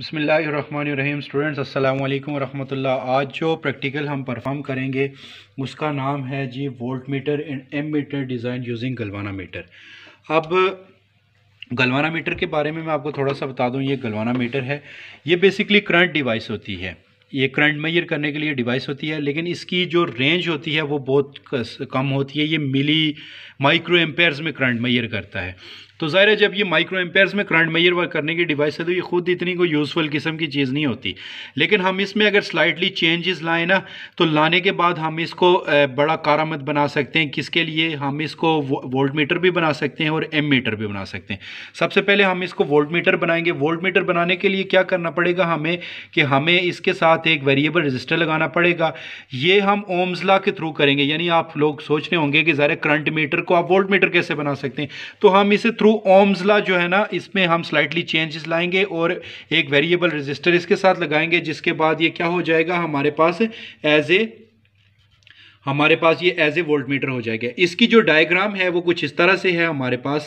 बसमीम स्टूडेंट्स अस्सलाम वालेकुम रहमतुल्लाह आज जो प्रैक्टिकल हम परफॉर्म करेंगे उसका नाम है जी voltmeter and ammeter design using galvanometer अब गलवाना मीटर के बारे में मैं आपको थोड़ा सा बता दूं ये गलवाना मीटर है ये बेसिकली करंट डिवाइस होती है ये करंट मैयर करने के लिए डिवाइस होती है लेकिन इसकी जो रेंज होती है वो बहुत कम होती है ये मिली माइक्रो एम्पेयर्स में करंट मैयर करता है तो ज़ाहिर है जब ये माइक्रो एम्पेयर्स में करंट मैयर वर्क करने की डिवाइस है तो ये खुद इतनी कोई यूज़फुल किस्म की चीज़ नहीं होती लेकिन हम इसमें अगर स्लाइटली चेंजेस लाएँ ना तो लाने के बाद हम इसको बड़ा कारामद बना सकते हैं किसके लिए हम इसको वोल्ट मीटर भी बना सकते हैं और एम मीटर भी बना सकते हैं सबसे पहले हम इसको वोल्ट मीटर बनाएंगे वोल्ट मीटर बनाने के लिए क्या करना पड़ेगा हमें कि हमें इसके साथ एक वेरिएबल रजिस्टर लगाना पड़ेगा ये हम ओम्सला के थ्रू करेंगे यानी आप लोग सोच रहे होंगे कि ज़ाहिर करंट मीटर को आप वोल्ट मीटर कैसे बना सकते हैं तो हम इसे थ्रू ओम्स ला जो है ना इसमें हम स्लाइटली चेंजेस लाएंगे और एक वेरिएबल रजिस्टर इसके साथ लगाएंगे जिसके बाद ये क्या हो जाएगा हमारे पास एज ए हमारे पास ये एज ए वोल्ट मीटर हो जाएगा इसकी जो डायग्राम है वो कुछ इस तरह से है हमारे पास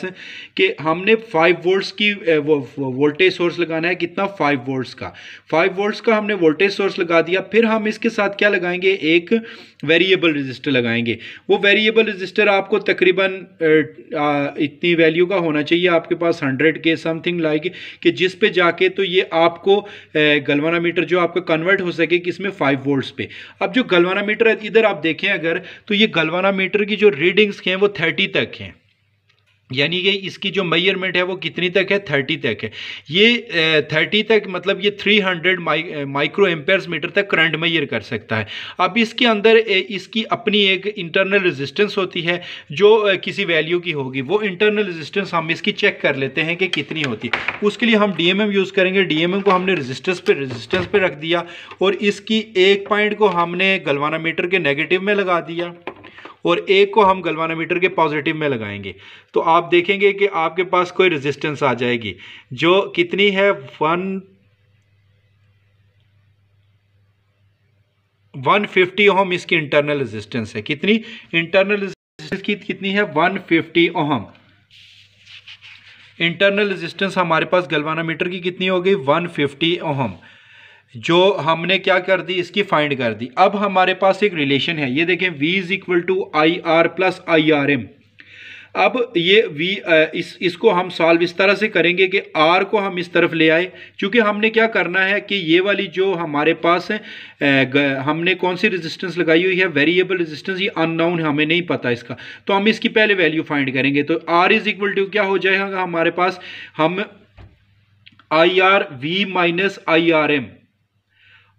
कि हमने फाइव वोल्ट्स की वो, वोल्टेज सोर्स लगाना है कितना फाइव वोल्ट्स का फाइव वोल्ट्स का हमने वोल्टेज सोर्स लगा दिया फिर हम इसके साथ क्या लगाएंगे एक वेरिएबल रजिस्टर लगाएंगे वो वेरिएबल रजिस्टर आपको तकरीबन इतनी वैल्यू का होना चाहिए आपके पास हंड्रेड के समथिंग लाइक कि जिस पे जाके तो ये आपको गलवाना मीटर जो आपका कन्वर्ट हो सके किसमें फाइव वोल्ट पे अब जो गलवाना मीटर इधर आप देखें देखें अगर तो ये गलवाना मीटर की जो रीडिंग्स हैं वो थर्टी तक हैं यानी कि इसकी जो मेयरमेंट है वो कितनी तक है थर्टी तक है ये थर्टी तक मतलब ये थ्री हंड्रेड माइ माइक्रो एम्पेयर्स मीटर तक करंट मेयर कर सकता है अब इसके अंदर इसकी अपनी एक इंटरनल रेजिस्टेंस होती है जो किसी वैल्यू की होगी वो इंटरनल रेजिस्टेंस हम इसकी चेक कर लेते हैं कि कितनी होती है उसके लिए हम डी यूज़ करेंगे डी को हमने रजिस्टेंस पर रजिस्टेंस पर रख दिया और इसकी एक पॉइंट को हमने गलवाना मीटर के नेगेटिव में लगा दिया और एक को हम गलवानामीटर के पॉजिटिव में लगाएंगे तो आप देखेंगे कि आपके पास कोई रेजिस्टेंस आ जाएगी जो कितनी है वन वन फिफ्टी ओहम इसकी इंटरनल रेजिस्टेंस है कितनी इंटरनल रेजिस्टेंस की कितनी है one fifty ohm internal resistance हमारे पास गलवानामीटर की कितनी हो गई 150 ओहम जो हमने क्या कर दी इसकी फाइंड कर दी अब हमारे पास एक रिलेशन है ये देखें v is equal to I R plus I R M अब ये v इस इसको हम सॉल्व इस तरह से करेंगे कि r को हम इस तरफ ले आए क्योंकि हमने क्या करना है कि ये वाली जो हमारे पास है हमने कौन सी रेजिस्टेंस लगाई हुई है वेरिएबल रेजिस्टेंस ये अननाउन हमें नहीं पता इसका तो हम इसकी पहले वैल्यू फाइंड करेंगे तो r इज इक्वल टू क्या हो जाएगा हमारे पास हम I R V minus I R M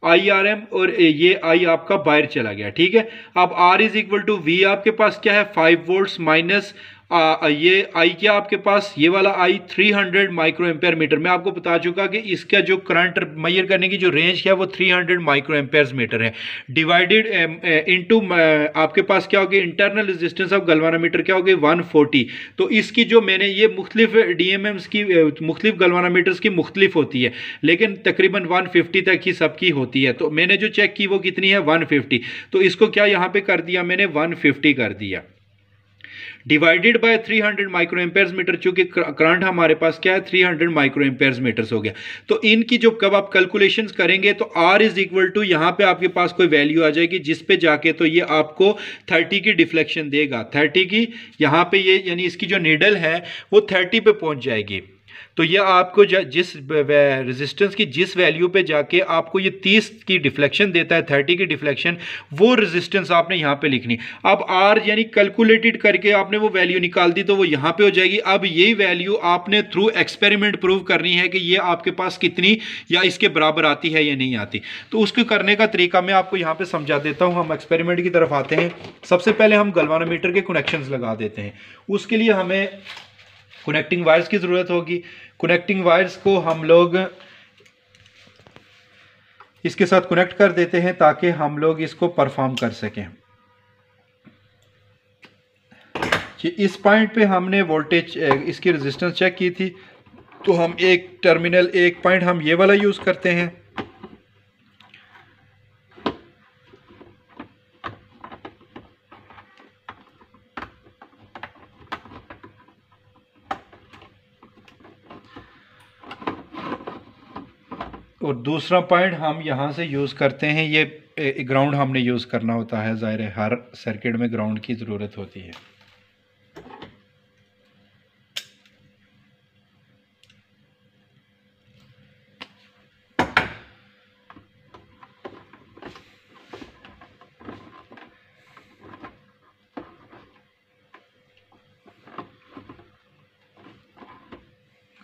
I R M और ये आई आपका बाहर चला गया ठीक है अब R is equal to V आपके पास क्या है फाइव वोल्ट माइनस आ, ये आई क्या आपके पास ये वाला आई 300 माइक्रो एम्पेयर मीटर मैं आपको बता चुका कि इसका जो करंट मैयर करने की जो रेंज है वो 300 माइक्रो एम्पेयर मीटर है divided into um, uh, uh, आपके पास क्या होगी internal resistance of galvanometer क्या होगी 140 तो इसकी जो मैंने ये मुख्तलिफ डी एम एम्स की uh, मुख्तलिफ मीटर्स की मुख्तलिफ होती है लेकिन तकरीबन वन फिफ्टी तक ही सबकी होती है तो मैंने जो चेक की वो कितनी है वन फिफ्टी तो इसको क्या यहाँ पर कर दिया मैंने वन फिफ्टी कर दिया divided by 300 micro amperes meter चूंकि करंट हमारे पास क्या है 300 माइक्रो एम्पेयर्स मीटर्स हो गया तो इनकी जो कब आप कैलकुलेशन करेंगे तो आर इज इक्वल टू यहाँ पे आपके पास कोई वैल्यू आ जाएगी जिस पे जाके तो ये आपको थर्टी की डिफ्लेक्शन देगा थर्टी की यहाँ पे ये यानी इसकी जो निडल है वो थर्टी पे पहुंच जाएगी तो ये आपको जिस रेजिस्टेंस की जिस वैल्यू पे जाके आपको ये 30 की डिफ्लेक्शन देता है 30 की डिफ्लेक्शन वो रेजिस्टेंस आपने यहाँ पे लिखनी अब आर यानी कैलकुलेटेड करके आपने वो वैल्यू निकाल दी तो वो यहाँ पे हो जाएगी अब यही वैल्यू आपने थ्रू एक्सपेरिमेंट प्रूव करनी है कि ये आपके पास कितनी या इसके बराबर आती है या नहीं आती तो उसको करने का तरीका मैं आपको यहाँ पर समझा देता हूँ हम एक्सपेरिमेंट की तरफ आते हैं सबसे पहले हम गलवानोमीटर के कनेक्शन लगा देते हैं उसके लिए हमें कनेक्टिंग वायर्स की ज़रूरत होगी कनेक्टिंग वायर्स को हम लोग इसके साथ कनेक्ट कर देते हैं ताकि हम लोग इसको परफॉर्म कर सकें कि इस पॉइंट पे हमने वोल्टेज इसकी रेजिस्टेंस चेक की थी तो हम एक टर्मिनल एक पॉइंट हम ये वाला यूज़ करते हैं और दूसरा पॉइंट हम यहाँ से यूज़ करते हैं ये ग्राउंड हमने यूज़ करना होता है ज़ाहिर हर सर्किट में ग्राउंड की ज़रूरत होती है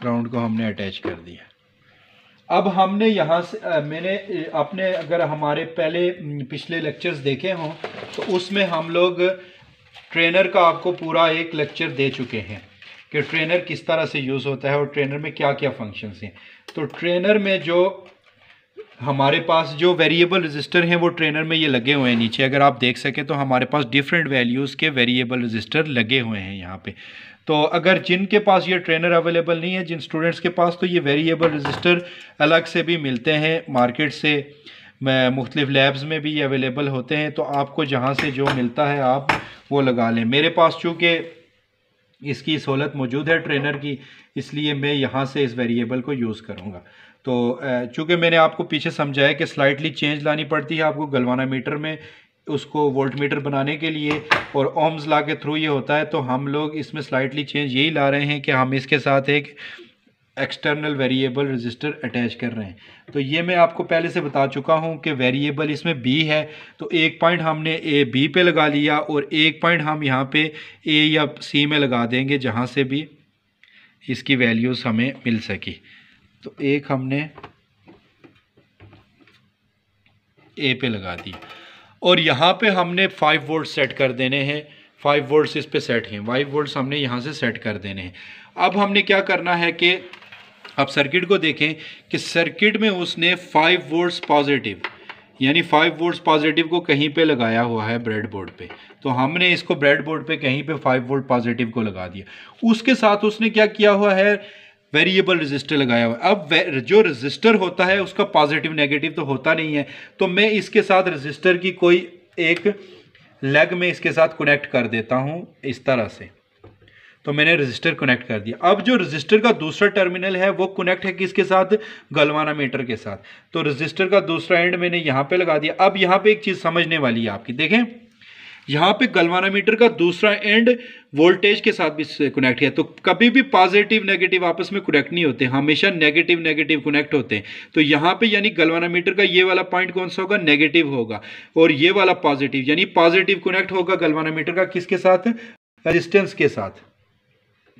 ग्राउंड को हमने अटैच कर दिया अब हमने यहाँ से मैंने अपने अगर हमारे पहले पिछले लेक्चर्स देखे हों तो उसमें हम लोग ट्रेनर का आपको पूरा एक लेक्चर दे चुके हैं कि ट्रेनर किस तरह से यूज़ होता है और ट्रेनर में क्या क्या फंक्शंस हैं तो ट्रेनर में जो हमारे पास जो वेरिएबल रजिस्टर हैं वो ट्रेनर में ये लगे हुए हैं नीचे अगर आप देख सकें तो हमारे पास डिफरेंट वैल्यूज़ के वेरिएबल रजिस्टर लगे हुए हैं यहाँ पे तो अगर जिनके पास ये ट्रेनर अवेलेबल नहीं है जिन स्टूडेंट्स के पास तो ये वेरिएबल रजिस्टर अलग से भी मिलते हैं मार्केट से मुख्तलिफ लैब्स में भी ये अवेलेबल होते हैं तो आपको जहाँ से जो मिलता है आप वो लगा लें मेरे पास चूँकि इसकी सहूलत मौजूद है ट्रेनर की इसलिए मैं यहाँ से इस वेरिएबल को यूज़ करूँगा तो चूँकि मैंने आपको पीछे समझाया कि स्लाइटली चेंज लानी पड़ती है आपको गलवाना मीटर में उसको वोल्ट मीटर बनाने के लिए और ओम्स ला के थ्रू ये होता है तो हम लोग इसमें स्लाइटली चेंज यही ला रहे हैं कि हम इसके साथ एक एक्सटर्नल वेरिएबल रजिस्टर अटैच कर रहे हैं तो ये मैं आपको पहले से बता चुका हूँ कि वेरिएबल इसमें बी है तो एक पॉइंट हमने ए बी पे लगा लिया और एक पॉइंट हम यहाँ पे ए या सी में लगा देंगे जहाँ से भी इसकी वैल्यूज़ हमें मिल सकी तो एक हमने ए पे लगा दी और यहाँ पे हमने फाइव वोल्ट सेट कर देने हैं फाइव वोल्ट्स इस पे सेट हैं फाइव वोल्ट्स हमने यहाँ से सेट कर देने हैं अब हमने क्या करना है कि अब सर्किट को देखें कि सर्किट में उसने फाइव वोल्ट्स पॉजिटिव यानी फाइव वोल्ट्स पॉजिटिव को कहीं पे लगाया हुआ है ब्रेड बोर्ड पे तो हमने इसको ब्रेड बोर्ड पे कहीं पे फाइव वोल्ट पॉजिटिव को लगा दिया उसके साथ उसने क्या किया हुआ है वेरिएबल रजिस्टर लगाया हुआ है अब जो रजिस्टर होता है उसका पॉजिटिव नेगेटिव तो होता नहीं है तो मैं इसके साथ रजिस्टर की कोई एक लेग में इसके साथ कनेक्ट कर देता हूँ इस तरह से तो मैंने रजिस्टर कनेक्ट कर दिया अब जो रजिस्टर का दूसरा टर्मिनल है वो कनेक्ट है किसके साथ गलवाना मीटर के साथ तो रजिस्टर का दूसरा एंड मैंने यहाँ पे लगा दिया अब यहाँ पे एक चीज़ समझने वाली है आपकी देखें यहाँ पे गलवानामीटर का दूसरा एंड वोल्टेज के साथ भी कनेक्ट किया तो कभी भी पॉजिटिव नेगेटिव आपस में कनेक्ट नहीं होते हमेशा नेगेटिव नेगेटिव कनेक्ट होते हैं तो यहाँ पे यानी गलवानामीटर का ये वाला पॉइंट कौन सा होगा नेगेटिव होगा और ये वाला पॉजिटिव यानी पॉजिटिव कनेक्ट होगा गलवानामीटर का किसके साथ रजिस्टेंस के साथ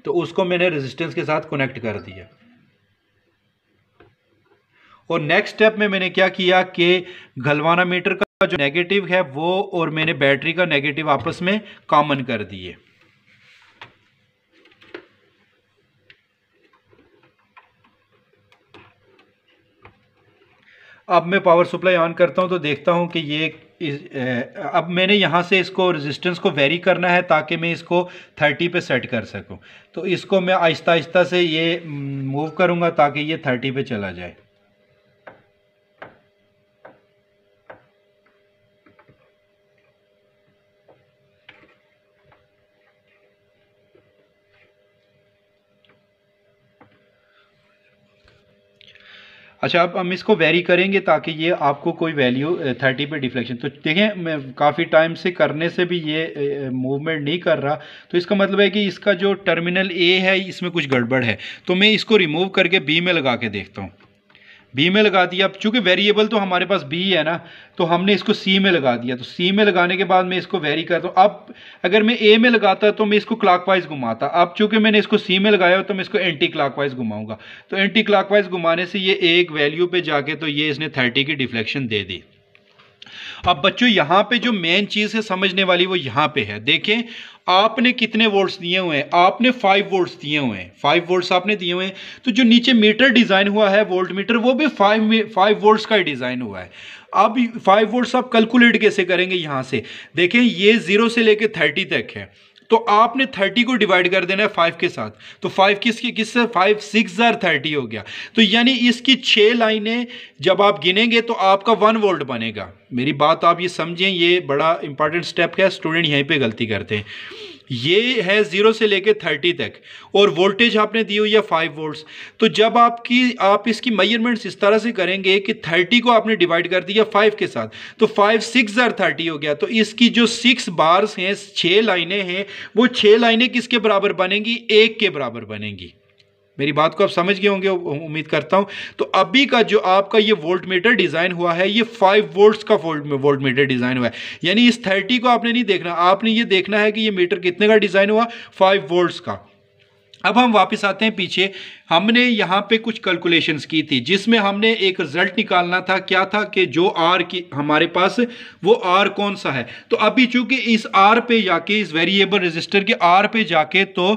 तो उसको मैंने रेजिस्टेंस के साथ कनेक्ट कर दिया और नेक्स्ट स्टेप में मैंने क्या किया कि गलवाना मीटर का का जो नेगेटिव है वो और मैंने बैटरी का नेगेटिव आपस में कॉमन कर दिए अब मैं पावर सप्लाई ऑन करता हूं तो देखता हूं कि ये इस, अब मैंने यहां से इसको रेजिस्टेंस को वेरी करना है ताकि मैं इसको 30 पे सेट कर सकूं तो इसको मैं आहिस्ता आहिस्ता से ये मूव mm, करूंगा ताकि ये 30 पे चला जाए अच्छा अब हम इसको वेरी करेंगे ताकि ये आपको कोई वैल्यू थर्टी पे डिफ्लेक्शन तो देखें काफ़ी टाइम से करने से भी ये मूवमेंट नहीं कर रहा तो इसका मतलब है कि इसका जो टर्मिनल ए है इसमें कुछ गड़बड़ है तो मैं इसको रिमूव करके बी में लगा के देखता हूँ बी में लगा दिया अब चूंकि वेरिएबल तो हमारे पास बी है ना तो हमने इसको सी में लगा दिया तो सी में लगाने के बाद मैं इसको वेरी करता हूँ अब अगर मैं ए में लगाता तो मैं इसको वाइज़ घुमाता अब चूंकि मैंने इसको सी में लगाया तो मैं इसको एंटी वाइज़ घुमाऊंगा तो एंटी वाइज़ घुमाने से ये एक वैल्यू पे जाके तो ये इसने थर्टी की डिफ्लेक्शन दे दी अब बच्चों यहाँ पे जो मेन चीज़ है समझने वाली वो यहाँ पे है देखें आपने कितने वोल्ट्स दिए हुए हैं आपने फाइव वोल्ट्स दिए हुए हैं फाइव वोल्ट्स आपने दिए हुए हैं तो जो नीचे मीटर डिज़ाइन हुआ है वोल्ट मीटर वो भी फाइव फाइव वोल्ट्स का डिज़ाइन हुआ है अब फाइव वोल्ट्स आप कैलकुलेट कैसे करेंगे यहाँ से देखें ये ज़ीरो से लेकर थर्टी तक है तो आपने थर्टी को डिवाइड कर देना है फाइव के साथ तो फाइव किस किससे फाइव सिक्स जार थर्टी हो गया तो यानी इसकी छः लाइनें जब आप गिनेंगे तो आपका वन वोल्ट बनेगा मेरी बात आप ये समझें ये बड़ा इंपॉर्टेंट स्टेप है स्टूडेंट यहीं पर गलती करते हैं ये है ज़ीरो से लेके थर्टी तक और वोल्टेज आपने दी हुई है फाइव वोल्ट्स तो जब आपकी आप इसकी मेजरमेंट्स इस तरह से करेंगे कि थर्टी को आपने डिवाइड कर दिया फाइव के साथ तो फाइव सिक्स ज़ार थर्टी हो गया तो इसकी जो सिक्स बार्स हैं छः लाइनें हैं वो छः लाइनें किसके बराबर बनेंगी एक के बराबर बनेंगी मेरी बात को आप समझ गए होंगे उम्मीद करता हूं तो अभी का जो आपका ये वोल्ट मीटर डिज़ाइन हुआ है ये फाइव वोल्ट्स का वोल्ट मीटर डिज़ाइन हुआ है यानी इस थर्टी को आपने नहीं देखना आपने ये देखना है कि ये मीटर कितने का डिज़ाइन हुआ फाइव वोल्ट्स का अब हम वापस आते हैं पीछे हमने यहाँ पे कुछ कैलकुलेशंस की थी जिसमें हमने एक रिजल्ट निकालना था क्या था कि जो आर की हमारे पास वो आर कौन सा है तो अभी चूंकि इस आर पे जाके इस वेरिएबल रजिस्टर के आर पे जाके तो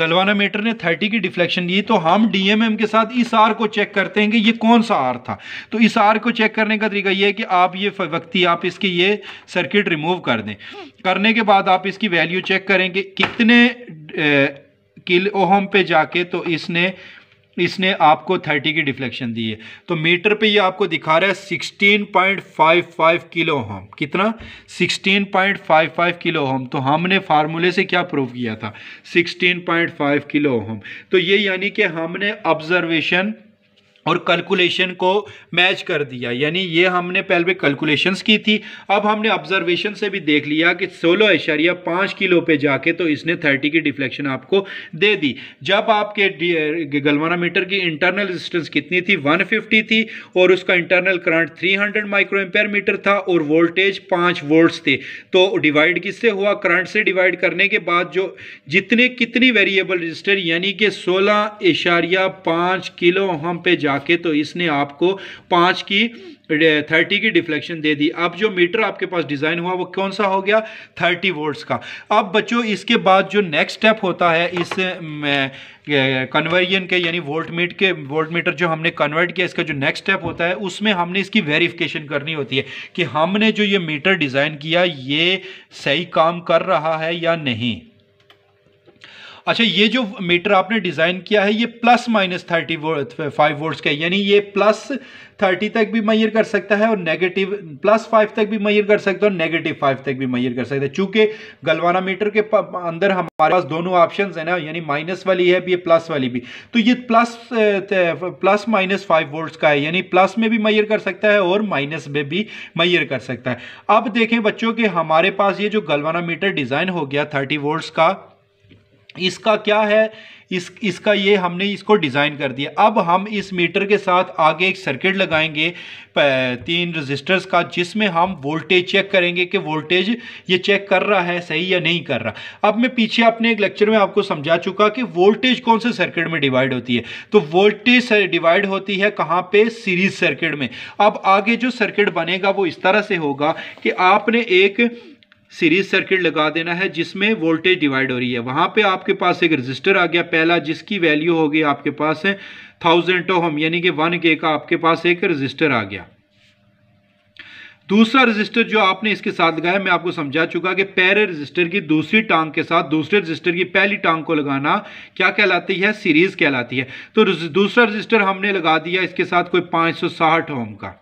गलवाना मीटर ने 30 की डिफ्लेक्शन ली तो हम डीएमएम के साथ इस आर को चेक करते हैं कि ये कौन सा आर था तो इस आर को चेक करने का तरीका ये है कि आप ये व्यक्ति आप इसकी ये सर्किट रिमूव कर दें करने के बाद आप इसकी वैल्यू चेक करें कि कितने ए, किलो ओहम पे जाके तो इसने इसने आपको 30 की डिफ्लेक्शन दी है तो मीटर पे ये आपको दिखा रहा है 16.55 किलो होम कितना 16.55 किलो हम तो हमने फार्मूले से क्या प्रूव किया था 16.5 किलो होम तो ये यानी कि हमने ऑब्जर्वेशन और कैलकुलेशन को मैच कर दिया यानी ये हमने पहले कैलकुलेशंस की थी अब हमने ऑब्जर्वेशन से भी देख लिया कि सोलह एशारिया पाँच किलो पे जाके तो इसने थर्टी की डिफ्लेक्शन आपको दे दी जब आपके गलवाना मीटर की इंटरनल रेजिस्टेंस कितनी थी 150 थी और उसका internal current 300 micro ampere meter था और वोल्टेज पाँच वोल्ट्स थे तो डिवाइड किससे हुआ करंट से डिवाइड करने के बाद जो जितने कितनी वेरिएबल रजिस्टर यानी कि सोलह पाँच किलो हम पे जा जाके तो इसने आपको पाँच की थर्टी की डिफ्लेक्शन दे दी अब जो मीटर आपके पास डिज़ाइन हुआ वो कौन सा हो गया थर्टी वोल्ट्स का अब बच्चों इसके बाद जो नेक्स्ट स्टेप होता है इस कन्वर्जन के यानी वोल्ट मीट के वोल्ट मीटर जो हमने कन्वर्ट किया इसका जो नेक्स्ट स्टेप होता है उसमें हमने इसकी वेरिफिकेशन करनी होती है कि हमने जो ये मीटर डिज़ाइन किया ये सही काम कर रहा है या नहीं अच्छा ये जो मीटर आपने डिज़ाइन किया है ये plus minus thirty five volt का यानी ये प्लस थर्टी तक भी मैयर कर सकता है और नेगेटिव प्लस फाइव तक भी मैयर कर सकता है और नेगेटिव फाइव तक भी मैयर कर सकता है चूंकि गलवाना मीटर के अंदर हमारे पास दोनों ऑप्शन है ना यानी माइनस वाली है भी प्लस वाली भी तो ये plus plus minus five volt का है यानी प्लस में भी मैयर कर सकता है और माइनस में भी मैयर कर सकता है अब देखें बच्चों के हमारे पास ये जो गलवाना मीटर डिज़ाइन हो गया थर्टी वोल्ट का इसका क्या है इस इसका ये हमने इसको डिज़ाइन कर दिया अब हम इस मीटर के साथ आगे एक सर्किट लगाएंगे तीन रजिस्टर्स का जिसमें हम वोल्टेज चेक करेंगे कि वोल्टेज ये चेक कर रहा है सही या नहीं कर रहा अब मैं पीछे अपने एक लेक्चर में आपको समझा चुका कि वोल्टेज कौन से सर्किट में डिवाइड होती है तो वोल्टेज डिवाइड होती है कहाँ पर सीरीज सर्किट में अब आगे जो सर्किट बनेगा वो इस तरह से होगा कि आपने एक सीरीज सर्किट लगा देना है जिसमें वोल्टेज डिवाइड हो रही है वहां पे आपके पास एक रजिस्टर आ गया पहला जिसकी वैल्यू होगी आपके पास है थाउजेंड टोहम यानी कि वन के का आपके पास एक रजिस्टर आ गया दूसरा रजिस्टर जो आपने इसके साथ लगाया मैं आपको समझा चुका कि पहले रजिस्टर की दूसरी टांग के साथ दूसरे रजिस्टर की पहली टांग को लगाना क्या कहलाती है सीरीज कहलाती है तो दूसरा रजिस्टर हमने लगा दिया इसके साथ कोई पाँच सौ साठ होम का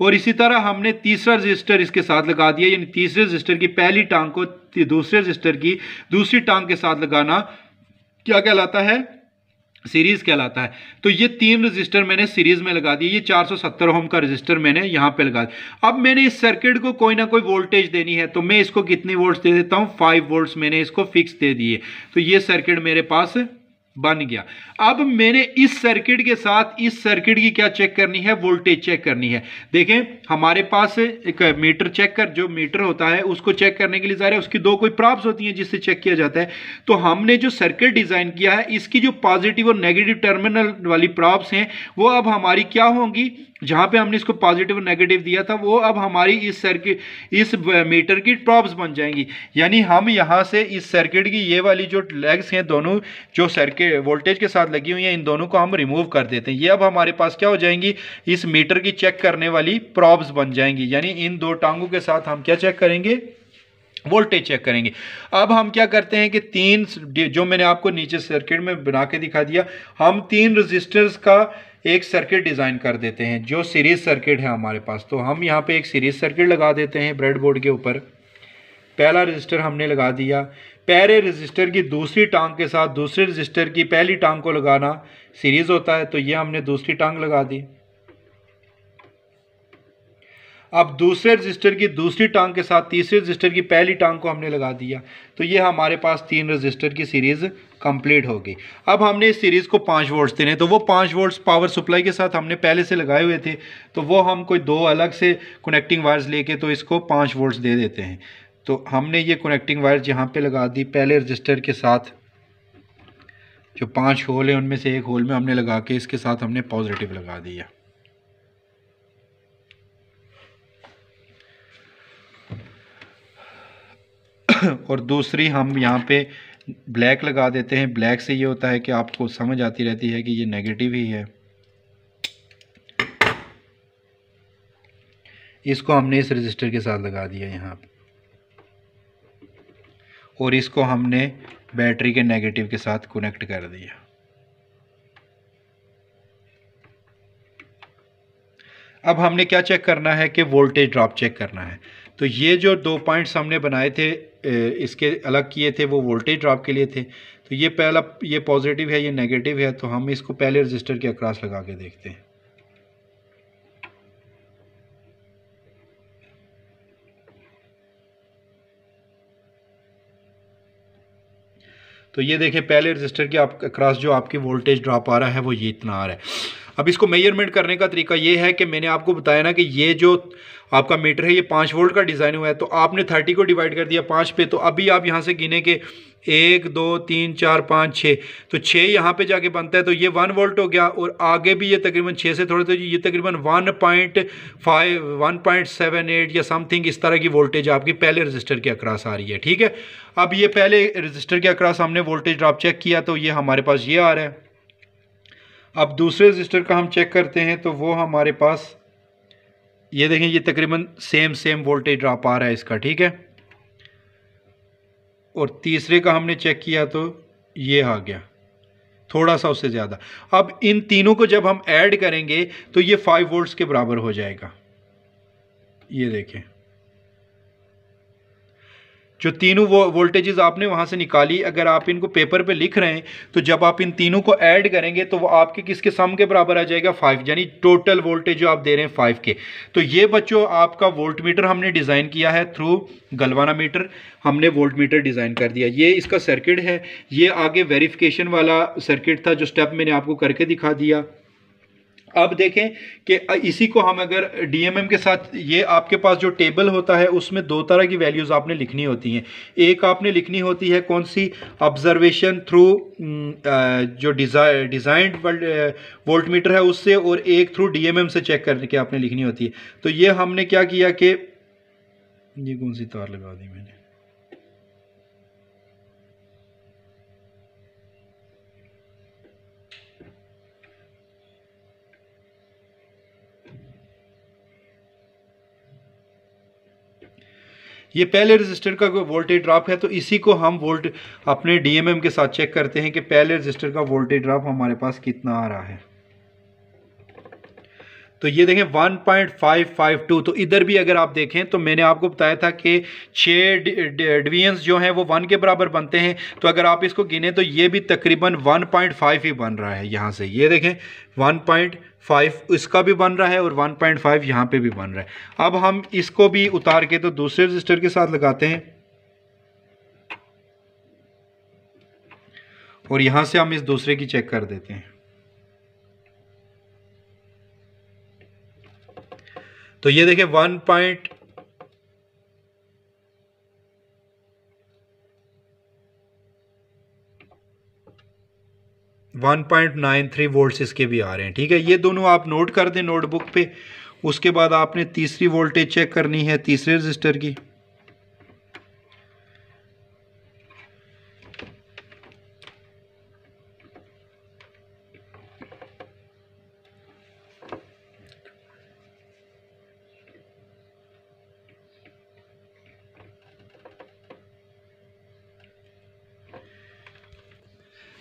और इसी तरह हमने तीसरा रजिस्टर इसके साथ लगा दिया यानी तीसरे रजिस्टर की पहली टांग को दूसरे रजिस्टर की दूसरी टांग के साथ लगाना क्या कहलाता है सीरीज कहलाता है तो ये तीन रजिस्टर मैंने सीरीज में लगा दिए ये 470 होम का रजिस्टर मैंने यहाँ पे लगा दिया अब मैंने इस सर्किट को कोई ना कोई वोल्टेज देनी है तो मैं इसको कितनी वोल्ट्स दे देता हूँ फाइव वोल्ट्स मैंने इसको फिक्स दे दिए तो ये सर्किट मेरे पास बन गया अब मैंने इस सर्किट के साथ इस सर्किट की क्या चेक करनी है वोल्टेज चेक करनी है देखें हमारे पास एक मीटर चेक कर जो मीटर होता है उसको चेक करने के लिए जा रहा है उसकी दो कोई प्रॉप्स होती हैं जिससे चेक किया जाता है तो हमने जो सर्किट डिज़ाइन किया है इसकी जो पॉजिटिव और नेगेटिव टर्मिनल वाली प्रॉप्स हैं वो अब हमारी क्या होंगी जहाँ पे हमने इसको पॉजिटिव और नेगेटिव दिया था वो अब हमारी इस सर्किट इस मीटर की प्रॉब्स बन जाएंगी यानी हम यहाँ से इस सर्किट की ये वाली जो लेग्स हैं दोनों जो सर्किट वोल्टेज के साथ लगी हुई हैं इन दोनों को हम रिमूव कर देते हैं ये अब हमारे पास क्या हो जाएंगी इस मीटर की चेक करने वाली प्रॉब्स बन जाएंगी यानी इन दो टांगों के साथ हम क्या चेक करेंगे वोल्टेज चेक करेंगे अब हम क्या करते हैं कि तीन जो मैंने आपको नीचे सर्किट में बना के दिखा दिया हम तीन रजिस्टर्स का एक सर्किट डिज़ाइन कर देते हैं जो सीरीज़ सर्किट है हमारे पास तो हम यहाँ पे एक सीरीज़ सर्किट लगा देते हैं ब्रेड बोर्ड के ऊपर पहला रजिस्टर हमने लगा दिया पहले रजिस्टर की दूसरी टांग के साथ दूसरे रजिस्टर की पहली टांग को लगाना सीरीज़ होता है तो ये हमने दूसरी टांग लगा दी अब दूसरे रजिस्टर की दूसरी टांग के साथ तीसरे रजिस्टर की पहली टांग को हमने लगा दिया तो ये हमारे पास तीन रजिस्टर की सीरीज़ कंप्लीट हो गई अब हमने इस सीरीज़ को पाँच वोल्ट्स देने तो वो पाँच वोल्ट्स पावर सप्लाई के साथ हमने पहले से लगाए हुए थे तो वो हम कोई दो अलग से कनेक्टिंग वायर्स लेके तो इसको पाँच वोल्ट्स दे देते हैं तो हमने ये कनेक्टिंग वायर्स यहाँ पर लगा दी पहले रजिस्टर के साथ जो पाँच होल है उनमें से एक होल में हमने लगा के इसके साथ हमने पॉजिटिव लगा दिया और दूसरी हम यहाँ पे ब्लैक लगा देते हैं ब्लैक से ये होता है कि आपको समझ आती रहती है कि ये नेगेटिव ही है इसको हमने इस रजिस्टर के साथ लगा दिया यहाँ और इसको हमने बैटरी के नेगेटिव के साथ कनेक्ट कर दिया अब हमने क्या चेक करना है कि वोल्टेज ड्रॉप चेक करना है तो ये जो दो पॉइंट्स हमने बनाए थे इसके अलग किए थे वो वोल्टेज ड्रॉप के लिए थे तो ये पहला ये पॉजिटिव है ये नेगेटिव है तो हम इसको पहले रजिस्टर के अक्रॉस लगा के देखते हैं तो ये देखें पहले रजिस्टर के आप क्रॉस जो आपकी वोल्टेज ड्रॉप आ रहा है वो ये इतना आ रहा है अब इसको मेजरमेंट करने का तरीका ये है कि मैंने आपको बताया ना कि ये जो आपका मीटर है ये पाँच वोल्ट का डिज़ाइन हुआ है तो आपने थर्टी को डिवाइड कर दिया पाँच पे तो अभी आप यहाँ से गिने के एक दो तीन चार पाँच छः तो छः यहाँ पे जाके बनता है तो ये वन वोल्ट हो गया और आगे भी ये तकरीबन छः से थोड़े तो ये तकरीबन one point five one point seven eight या समथिंग इस तरह की वोल्टेज आपकी पहले रजिस्टर के अक्रास आ रही है ठीक है अब ये पहले रजिस्टर के अक्रास हमने वोल्टेज ड्राप चेक किया तो ये हमारे पास ये आ रहा है अब दूसरे रजिस्टर का हम चेक करते हैं तो वो हमारे पास ये देखें ये तकरीबन सेम सेम वोल्टेज ड्रॉप आ रहा है इसका ठीक है और तीसरे का हमने चेक किया तो ये आ गया थोड़ा सा उससे ज़्यादा अब इन तीनों को जब हम ऐड करेंगे तो ये फाइव वोल्ट्स के बराबर हो जाएगा ये देखें जो तीनों वो वोल्टेजेस आपने वहाँ से निकाली अगर आप इनको पेपर पे लिख रहे हैं तो जब आप इन तीनों को ऐड करेंगे तो वो आपके किसके सम के बराबर आ जाएगा फाइव यानी टोटल वोल्टेज जो आप दे रहे हैं फाइव के तो ये बच्चों आपका वोल्ट मीटर हमने डिज़ाइन किया है थ्रू गलवाना मीटर हमने वोल्ट मीटर डिज़ाइन कर दिया ये इसका सर्किट है ये आगे वेरीफिकेशन वाला सर्किट था जो स्टेप मैंने आपको करके दिखा दिया अब देखें कि इसी को हम अगर डीएमएम के साथ ये आपके पास जो टेबल होता है उसमें दो तरह की वैल्यूज़ आपने लिखनी होती हैं एक आपने लिखनी होती है कौन सी ऑब्जर्वेशन थ्रू जो डिज़ाइन वोल्ट मीटर है उससे और एक थ्रू डीएमएम से चेक करके आपने लिखनी होती है तो ये हमने क्या किया कि ये कौन सी तार लगा दी मैंने ये पहले रजिस्टर का वोल्टेज ड्रॉप है तो इसी को हम वोल्ट अपने डीएमएम के साथ चेक करते हैं कि पहले रजिस्टर का वोल्टेज ड्रॉप हमारे पास कितना आ रहा है तो ये देखें 1.552 तो इधर भी अगर आप देखें तो मैंने आपको बताया था कि छः डिवीजन्स जो हैं वो वन के बराबर बनते हैं तो अगर आप इसको गिनें तो ये भी तकरीबन 1.5 ही बन रहा है यहाँ से ये देखें 1.5 इसका भी बन रहा है और 1.5 पॉइंट यहाँ पर भी बन रहा है अब हम इसको भी उतार के तो दूसरे रजिस्टर के साथ लगाते हैं और यहाँ से हम इस दूसरे की चेक कर देते हैं तो ये देखिए one point one point nine three volt इसके भी आ रहे हैं ठीक है ये दोनों आप नोट कर दें नोटबुक पे उसके बाद आपने तीसरी वोल्टेज चेक करनी है तीसरे रजिस्टर की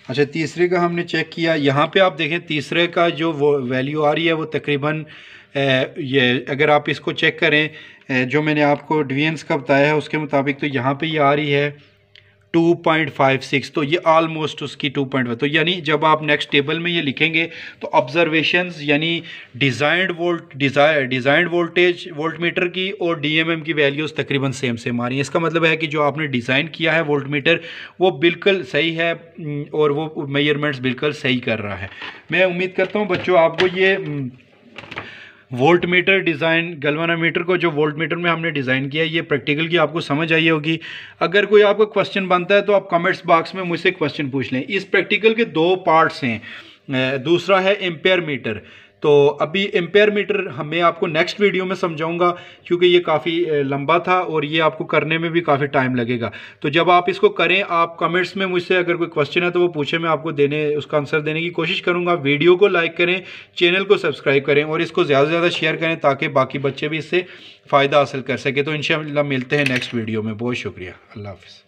अच्छा तीसरे का हमने चेक किया यहाँ पे आप देखें तीसरे का जो वो वैल्यू आ रही है वो तकरीबन ये अगर आप इसको चेक करें जो मैंने आपको डिवियंस का बताया है उसके मुताबिक तो यहाँ पे ये यह आ रही है 2.56 तो ये ऑलमोस्ट उसकी 2.5 तो यानी जब आप नेक्स्ट टेबल में ये लिखेंगे तो ऑब्जर्वेशन यानी designed volt desire designed voltage voltmeter की और डीएमएम की वैल्यूज़ तकरीबन सेम सेम आ रही हैं इसका मतलब है कि जो आपने डिज़ाइन किया है वोल्ट मीटर वो बिल्कुल सही है और वो मेजरमेंट्स बिल्कुल सही कर रहा है मैं उम्मीद करता हूँ बच्चों आपको ये वोल्ट मीटर डिज़ाइन गलवानामीटर को जो वोल्ट मीटर में हमने डिज़ाइन किया है ये प्रैक्टिकल की आपको समझ आई होगी अगर कोई आपका क्वेश्चन बनता है तो आप कमेंट्स बॉक्स में मुझसे क्वेश्चन पूछ लें इस प्रैक्टिकल के दो पार्ट्स हैं दूसरा है एम्पेयर मीटर तो अभी एम्पेयर मीटर हमें आपको नेक्स्ट वीडियो में समझाऊंगा क्योंकि ये काफ़ी लंबा था और ये आपको करने में भी काफ़ी टाइम लगेगा तो जब आप इसको करें आप कमेंट्स में मुझसे अगर कोई क्वेश्चन है तो वो पूछे मैं आपको देने उसका आंसर देने की कोशिश करूंगा वीडियो को लाइक करें चैनल को सब्सक्राइब करें और इसको ज़्यादा से ज़्यादा शेयर करें ताकि बाकी बच्चे भी इससे फ़ायदा हासिल कर सकें तो इन मिलते हैं नेक्स्ट वीडियो में बहुत शुक्रिया अल्लाह हाफ़